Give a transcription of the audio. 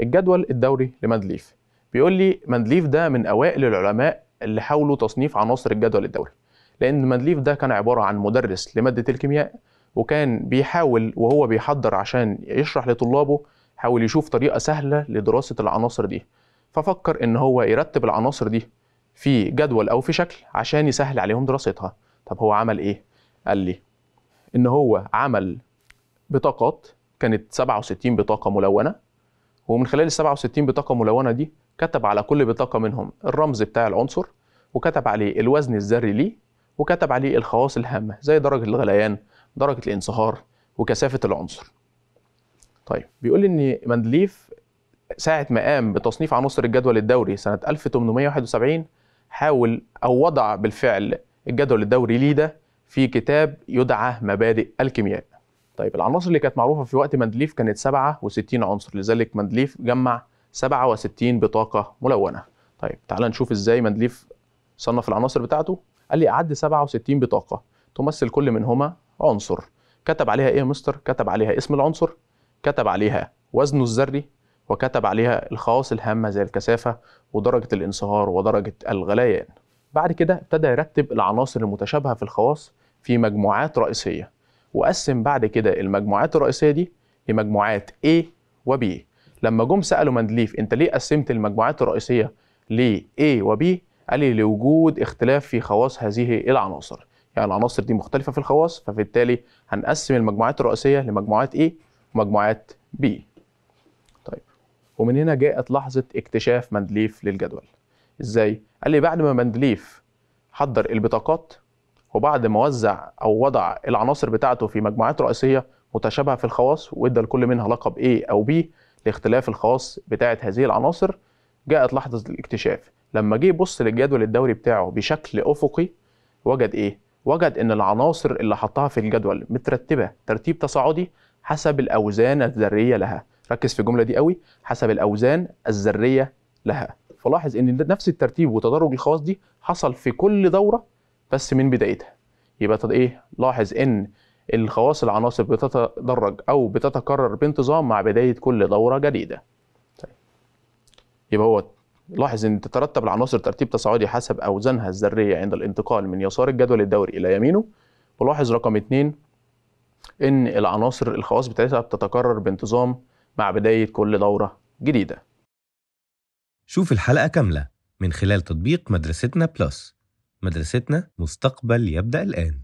الجدول الدوري لمندليف بيقول لي مندليف ده من اوائل العلماء اللي حاولوا تصنيف عناصر الجدول الدوري لان مندليف ده كان عباره عن مدرس لماده الكيمياء وكان بيحاول وهو بيحضر عشان يشرح لطلابه حاول يشوف طريقه سهله لدراسه العناصر دي ففكر ان هو يرتب العناصر دي في جدول او في شكل عشان يسهل عليهم دراستها طب هو عمل ايه قال لي ان هو عمل بطاقات كانت 67 بطاقه ملونه ومن خلال ال 67 بطاقه ملونه دي كتب على كل بطاقه منهم الرمز بتاع العنصر وكتب عليه الوزن الذري ليه وكتب عليه الخواص الهامه زي درجه الغليان درجه الانصهار وكثافه العنصر طيب بيقول لي ان مندليف ساعه ما قام بتصنيف عناصر الجدول الدوري سنه 1871 حاول او وضع بالفعل الجدول الدوري ليه ده في كتاب يدعى مبادئ الكيمياء طيب العناصر اللي كانت معروفه في وقت مندليف كانت 67 عنصر لذلك مندليف جمع 67 بطاقه ملونه طيب تعال نشوف ازاي مندليف صنف العناصر بتاعته قال لي اعد 67 بطاقه تمثل كل منهما عنصر كتب عليها ايه يا مستر كتب عليها اسم العنصر كتب عليها وزنه الذري وكتب عليها الخواص الهامه زي الكثافه ودرجه الانصهار ودرجه الغليان بعد كده ابتدى يرتب العناصر المتشابهه في الخواص في مجموعات رئيسيه وقسم بعد كده المجموعات الرئيسيه دي لمجموعات A و B لما جم سالوا مندليف انت ليه قسمت المجموعات الرئيسيه ل A و B قال لي لوجود اختلاف في خواص هذه العناصر يعني العناصر دي مختلفه في الخواص فبالتالي هنقسم المجموعات الرئيسيه لمجموعات A ومجموعات B طيب ومن هنا جاءت لحظه اكتشاف مندليف للجدول ازاي قال لي بعد ما مندليف حضر البطاقات وبعد ما وزع او وضع العناصر بتاعته في مجموعات رئيسيه متشابهه في الخواص وادى لكل منها لقب A او B لاختلاف الخواص بتاعه هذه العناصر جاءت لحظه الاكتشاف لما جه يبص للجدول الدوري بتاعه بشكل افقي وجد ايه وجد ان العناصر اللي حطها في الجدول مترتبه ترتيب تصاعدي حسب الاوزان الذريه لها ركز في الجمله دي قوي حسب الاوزان الذريه لها فلاحظ ان نفس الترتيب وتدرج الخواص دي حصل في كل دوره بس من بدايتها يبقى ايه لاحظ ان الخواص العناصر بتتدرج او بتتكرر بانتظام مع بدايه كل دوره جديده طيب. يبقى هو لاحظ ان تترتب العناصر ترتيب تصاعدي حسب اوزانها الذريه عند الانتقال من يسار الجدول الدوري الى يمينه ولاحظ رقم 2 ان العناصر الخواص بتاعتها بتتكرر بانتظام مع بدايه كل دوره جديده شوف الحلقه كامله من خلال تطبيق مدرستنا بلس مدرستنا مستقبل يبدأ الآن